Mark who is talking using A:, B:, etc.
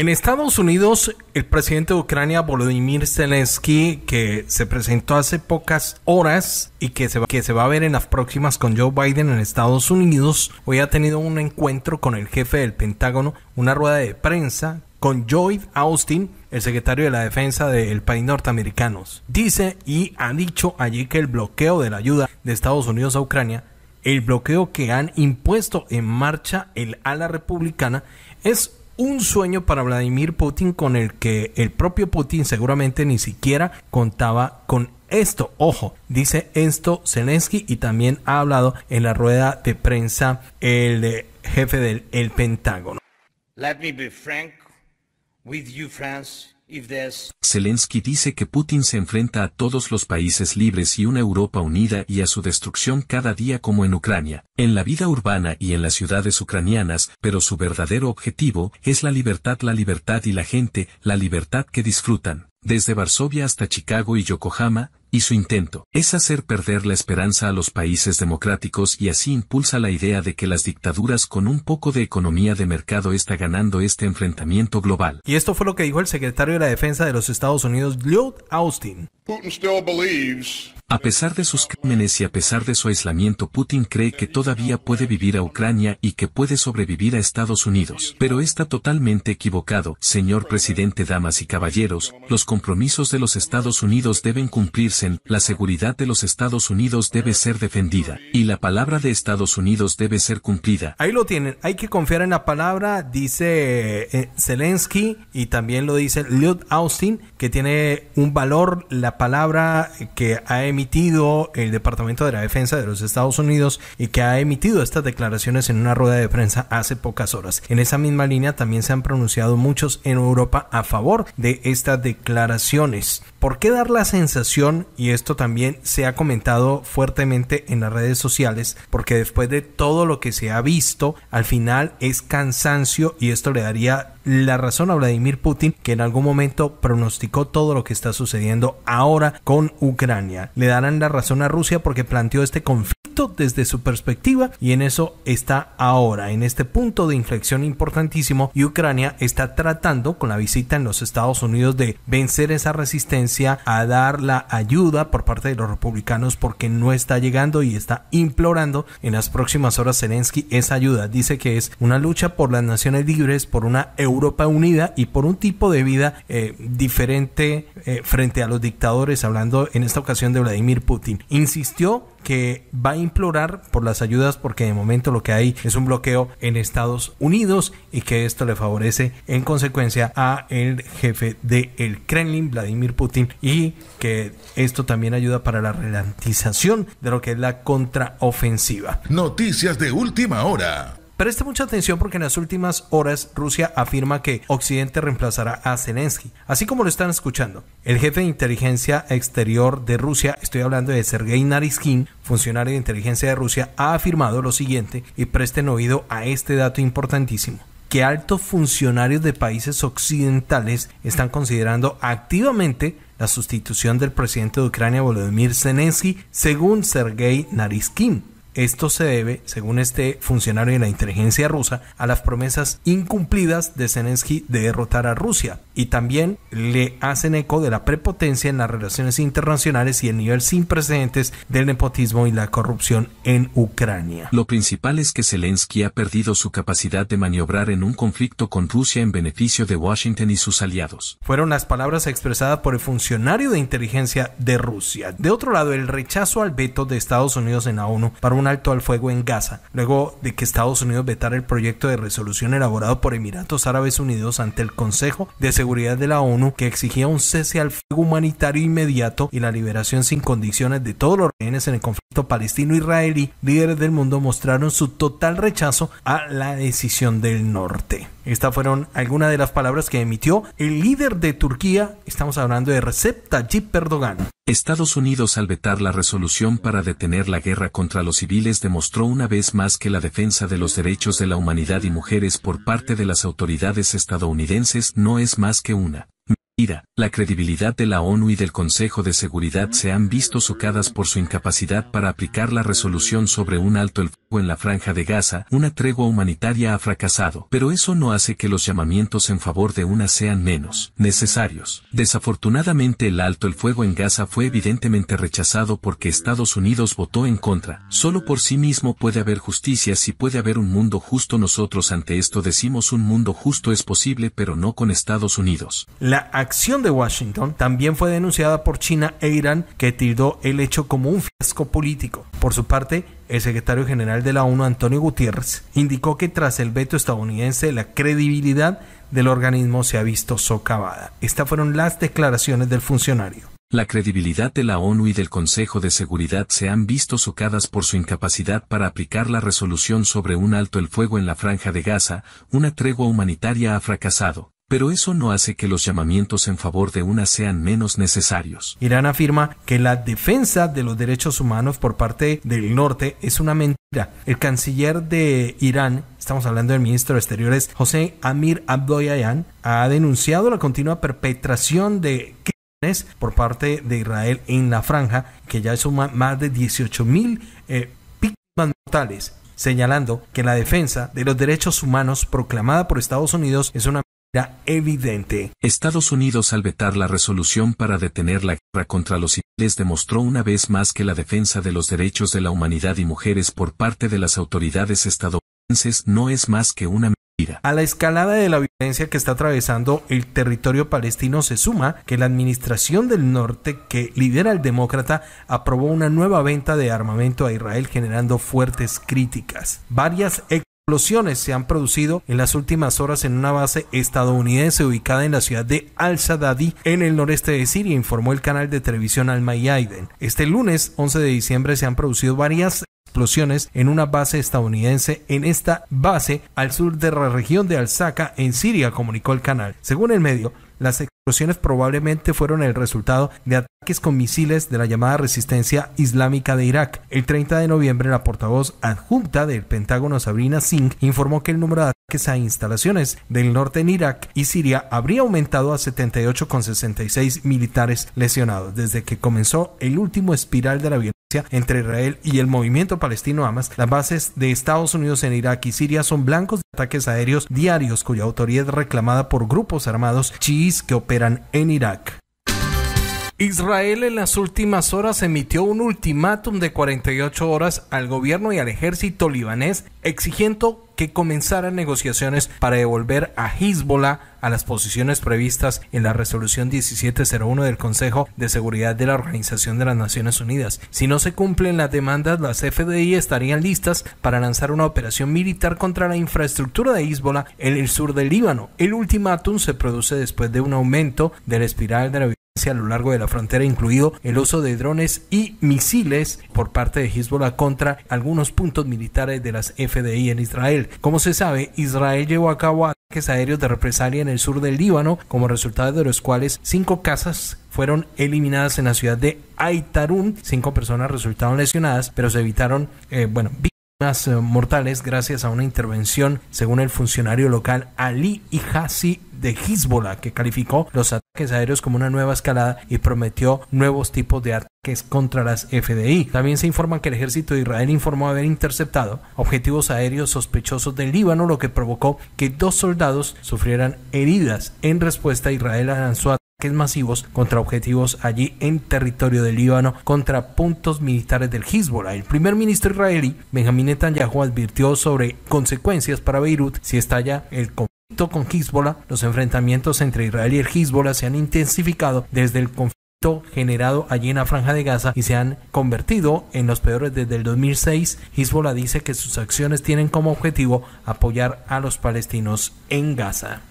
A: En Estados Unidos, el presidente de Ucrania, Volodymyr Zelensky, que se presentó hace pocas horas y que se, va, que se va a ver en las próximas con Joe Biden en Estados Unidos, hoy ha tenido un encuentro con el jefe del Pentágono, una rueda de prensa con Lloyd Austin, el secretario de la defensa del país norteamericano. Dice y ha dicho allí que el bloqueo de la ayuda de Estados Unidos a Ucrania, el bloqueo que han impuesto en marcha el ala republicana, es un sueño para Vladimir Putin con el que el propio Putin seguramente ni siquiera contaba con esto. Ojo, dice esto Zelensky y también ha hablado en la rueda de prensa el jefe del Pentágono.
B: Zelensky dice que Putin se enfrenta a todos los países libres y una Europa unida y a su destrucción cada día como en Ucrania, en la vida urbana y en las ciudades ucranianas, pero su verdadero objetivo es la libertad, la libertad y la gente, la libertad que disfrutan. Desde Varsovia hasta Chicago y Yokohama, y su intento es hacer perder la esperanza a los países democráticos y así impulsa la idea de que las dictaduras con un poco de economía de mercado está ganando este enfrentamiento global.
A: Y esto fue lo que dijo el secretario de la Defensa de los Estados Unidos, Lloyd Austin.
B: A pesar de sus crímenes y a pesar de su aislamiento, Putin cree que todavía puede vivir a Ucrania y que puede sobrevivir a Estados Unidos. Pero está totalmente equivocado, señor presidente, damas y caballeros, los compromisos de los Estados Unidos deben cumplirse la seguridad de los Estados Unidos debe ser defendida y la palabra de Estados Unidos debe ser cumplida.
A: Ahí lo tienen, hay que confiar en la palabra, dice eh, Zelensky y también lo dice Lloyd Austin, que tiene un valor la palabra que ha emitido el Departamento de la Defensa de los Estados Unidos y que ha emitido estas declaraciones en una rueda de prensa hace pocas horas. En esa misma línea también se han pronunciado muchos en Europa a favor de estas declaraciones. ¿Por qué dar la sensación y esto también se ha comentado fuertemente en las redes sociales, porque después de todo lo que se ha visto, al final es cansancio y esto le daría la razón a Vladimir Putin, que en algún momento pronosticó todo lo que está sucediendo ahora con Ucrania. Le darán la razón a Rusia porque planteó este conflicto desde su perspectiva y en eso está ahora, en este punto de inflexión importantísimo y Ucrania está tratando con la visita en los Estados Unidos de vencer esa resistencia a dar la ayuda por parte de los republicanos porque no está llegando y está implorando en las próximas horas Zelensky esa ayuda. Dice que es una lucha por las naciones libres, por una Europa unida y por un tipo de vida eh, diferente eh, frente a los dictadores, hablando en esta ocasión de Vladimir Putin. Insistió que va a implorar por las ayudas porque de momento lo que hay es un bloqueo en Estados Unidos y que esto le favorece en consecuencia a el jefe del el Kremlin, Vladimir Putin, y que esto también ayuda para la ralentización de lo que es la contraofensiva. Noticias de última hora. Preste mucha atención porque en las últimas horas Rusia afirma que Occidente reemplazará a Zelensky, así como lo están escuchando. El jefe de inteligencia exterior de Rusia, estoy hablando de Sergei Narizkin, funcionario de inteligencia de Rusia, ha afirmado lo siguiente, y presten oído a este dato importantísimo que altos funcionarios de países occidentales están considerando activamente la sustitución del presidente de Ucrania Volodymyr Zelensky, según Sergei Narizkin. Esto se debe, según este funcionario de la inteligencia rusa, a las promesas incumplidas de Zelensky de derrotar a Rusia y también le hacen eco de la prepotencia en las relaciones internacionales y el nivel sin precedentes del nepotismo y la corrupción en Ucrania. Lo
B: principal es que Zelensky ha perdido su capacidad de maniobrar en un conflicto con Rusia en beneficio de Washington y sus aliados.
A: Fueron las palabras expresadas por el funcionario de inteligencia de Rusia. De otro lado, el rechazo al veto de Estados Unidos en la ONU para un un alto al fuego en Gaza, luego de que Estados Unidos vetara el proyecto de resolución elaborado por Emiratos Árabes Unidos ante el Consejo de Seguridad de la ONU que exigía un cese al fuego humanitario inmediato y la liberación sin condiciones de todos los rehenes en el conflicto palestino-israelí, líderes del mundo mostraron su total rechazo a la decisión del norte. Estas fueron algunas de las palabras que emitió el líder de Turquía, estamos hablando de Recep Tayyip Erdogan.
B: Estados Unidos al vetar la resolución para detener la guerra contra los civiles demostró una vez más que la defensa de los derechos de la humanidad y mujeres por parte de las autoridades estadounidenses no es más que una la credibilidad de la ONU y del Consejo de Seguridad se han visto socadas por su incapacidad para aplicar la resolución sobre un alto el fuego en la franja de Gaza, una tregua humanitaria ha fracasado, pero eso no hace que los llamamientos en favor de una sean menos necesarios. Desafortunadamente el alto el fuego en Gaza fue evidentemente rechazado porque Estados Unidos votó en contra. Solo por sí mismo puede haber justicia si puede haber un mundo justo nosotros ante esto decimos un mundo justo es posible pero no con Estados Unidos
A: acción de Washington también fue denunciada por China e Irán, que tildó el hecho como un fiasco político. Por su parte, el secretario general de la ONU, Antonio Gutiérrez, indicó que tras el veto estadounidense, la credibilidad del organismo se ha visto socavada. Estas fueron las declaraciones del funcionario.
B: La credibilidad de la ONU y del Consejo de Seguridad se han visto socadas por su incapacidad para aplicar la resolución sobre un alto el fuego en la franja de Gaza, una tregua humanitaria ha fracasado pero eso no hace que los llamamientos en favor de una sean menos necesarios. Irán
A: afirma que la defensa de los derechos humanos por parte del norte es una mentira. El canciller de Irán, estamos hablando del ministro de Exteriores, José Amir Abdoyayan, ha denunciado la continua perpetración de crímenes por parte de Israel en la franja, que ya suma más de 18 mil eh, mortales señalando que la defensa de los derechos humanos proclamada por Estados Unidos es una evidente.
B: Estados Unidos al vetar la resolución para detener la guerra contra los civiles demostró una vez más que la defensa de los derechos de la humanidad y mujeres por parte de las autoridades estadounidenses no es más que una mentira.
A: a la escalada de la violencia que está atravesando el territorio palestino se suma que la administración del norte que lidera el demócrata aprobó una nueva venta de armamento a Israel generando fuertes críticas. Varias explosiones se han producido en las últimas horas en una base estadounidense ubicada en la ciudad de Al-Sadadi, en el noreste de Siria, informó el canal de televisión Al Mayadeen. Este lunes 11 de diciembre se han producido varias explosiones en una base estadounidense en esta base al sur de la región de al en Siria, comunicó el canal. Según el medio, las probablemente fueron el resultado de ataques con misiles de la llamada resistencia islámica de Irak. El 30 de noviembre, la portavoz adjunta del Pentágono, Sabrina Singh, informó que el número de ataques a instalaciones del norte en Irak y Siria habría aumentado a con 78,66 militares lesionados desde que comenzó el último espiral de la violencia entre Israel y el movimiento palestino Hamas, las bases de Estados Unidos en Irak y Siria son blancos de ataques aéreos diarios cuya autoridad es reclamada por grupos armados chiíes que operan en Irak. Israel en las últimas horas emitió un ultimátum de 48 horas al gobierno y al ejército libanés exigiendo que comenzaran negociaciones para devolver a Hezbollah a las posiciones previstas en la resolución 1701 del Consejo de Seguridad de la Organización de las Naciones Unidas. Si no se cumplen las demandas, las FDI estarían listas para lanzar una operación militar contra la infraestructura de Hezbollah en el sur del Líbano. El ultimátum se produce después de un aumento de la espiral de la a lo largo de la frontera, incluido el uso de drones y misiles por parte de Hezbollah contra algunos puntos militares de las FDI en Israel. Como se sabe, Israel llevó a cabo ataques aéreos de represalia en el sur del Líbano, como resultado de los cuales cinco casas fueron eliminadas en la ciudad de Aitarun, cinco personas resultaron lesionadas, pero se evitaron, eh, víctimas eh, mortales gracias a una intervención según el funcionario local Ali Ijazi de Hezbollah, que calificó los ataques aéreos como una nueva escalada y prometió nuevos tipos de ataques contra las FDI. También se informa que el ejército de Israel informó haber interceptado objetivos aéreos sospechosos del Líbano, lo que provocó que dos soldados sufrieran heridas. En respuesta, Israel lanzó ataques masivos contra objetivos allí en territorio del Líbano contra puntos militares del Hezbollah. El primer ministro israelí, Benjamin Netanyahu, advirtió sobre consecuencias para Beirut si estalla el conflicto con Hezbollah, los enfrentamientos entre Israel y el Hezbollah se han intensificado desde el conflicto generado allí en la franja de Gaza y se han convertido en los peores desde el 2006. Hezbollah dice que sus acciones tienen como objetivo apoyar a los palestinos en Gaza.